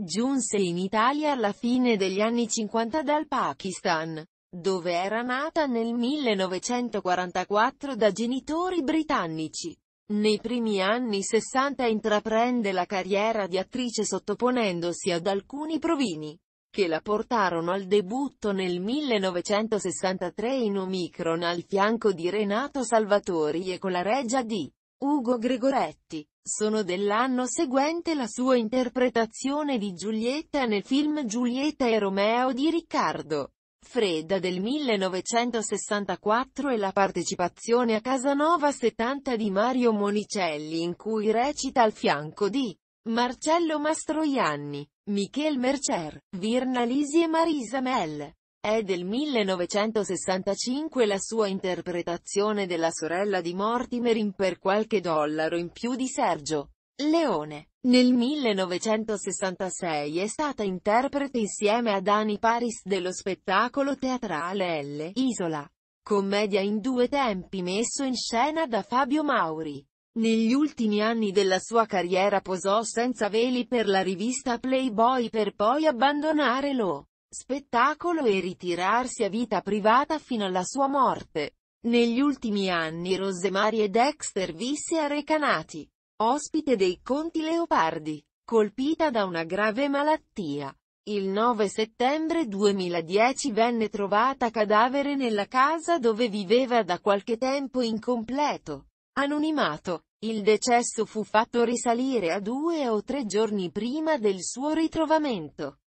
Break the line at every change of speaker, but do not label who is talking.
Giunse in Italia alla fine degli anni 50 dal Pakistan, dove era nata nel 1944 da genitori britannici. Nei primi anni 60 intraprende la carriera di attrice sottoponendosi ad alcuni provini, che la portarono al debutto nel 1963 in Omicron al fianco di Renato Salvatori e con la regia di Ugo Gregoretti. Sono dell'anno seguente la sua interpretazione di Giulietta nel film Giulietta e Romeo di Riccardo Fredda del 1964 e la partecipazione a Casanova 70 di Mario Monicelli in cui recita al fianco di Marcello Mastroianni, Michel Mercer, Virna Lisi e Marisa Mel. È del 1965 la sua interpretazione della sorella di Mortimer in Per qualche dollaro in più di Sergio Leone. Nel 1966 è stata interprete insieme a Dani Paris dello spettacolo teatrale L. Isola. Commedia in due tempi messo in scena da Fabio Mauri. Negli ultimi anni della sua carriera posò senza veli per la rivista Playboy per poi abbandonare lo spettacolo e ritirarsi a vita privata fino alla sua morte. Negli ultimi anni Rosemary e Dexter visse a Recanati, ospite dei Conti Leopardi, colpita da una grave malattia. Il 9 settembre 2010 venne trovata cadavere nella casa dove viveva da qualche tempo incompleto. anonimato. Il decesso fu fatto risalire a due o tre giorni prima del suo ritrovamento.